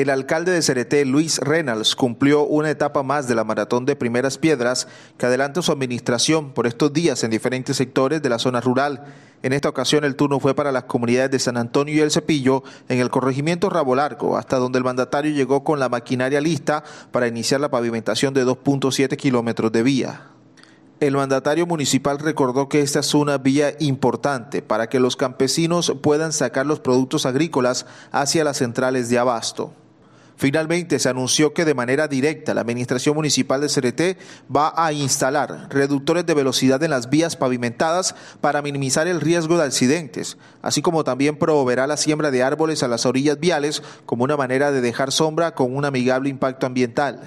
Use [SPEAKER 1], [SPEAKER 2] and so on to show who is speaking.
[SPEAKER 1] El alcalde de Cereté, Luis Reynolds, cumplió una etapa más de la maratón de primeras piedras que adelanta su administración por estos días en diferentes sectores de la zona rural. En esta ocasión el turno fue para las comunidades de San Antonio y El Cepillo en el corregimiento Rabo Largo, hasta donde el mandatario llegó con la maquinaria lista para iniciar la pavimentación de 2.7 kilómetros de vía. El mandatario municipal recordó que esta es una vía importante para que los campesinos puedan sacar los productos agrícolas hacia las centrales de abasto. Finalmente se anunció que de manera directa la Administración Municipal de Cereté va a instalar reductores de velocidad en las vías pavimentadas para minimizar el riesgo de accidentes, así como también promoverá la siembra de árboles a las orillas viales como una manera de dejar sombra con un amigable impacto ambiental.